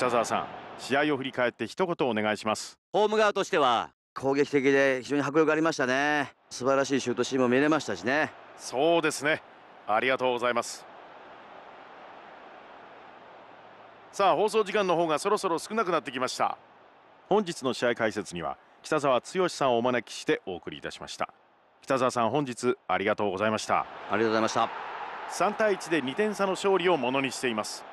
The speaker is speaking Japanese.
北澤さん試合を振り返って一言お願いしますホーム側としては攻撃的で非常に迫力ありましたね素晴らしいシュートシーンも見れましたしねそうですねありがとうございますさあ放送時間の方がそろそろ少なくなってきました本日の試合解説には北澤剛さんをお招きしてお送りいたしました北澤さん本日ありがとうございましたありがとうございました3対1で2点差の勝利をものにしています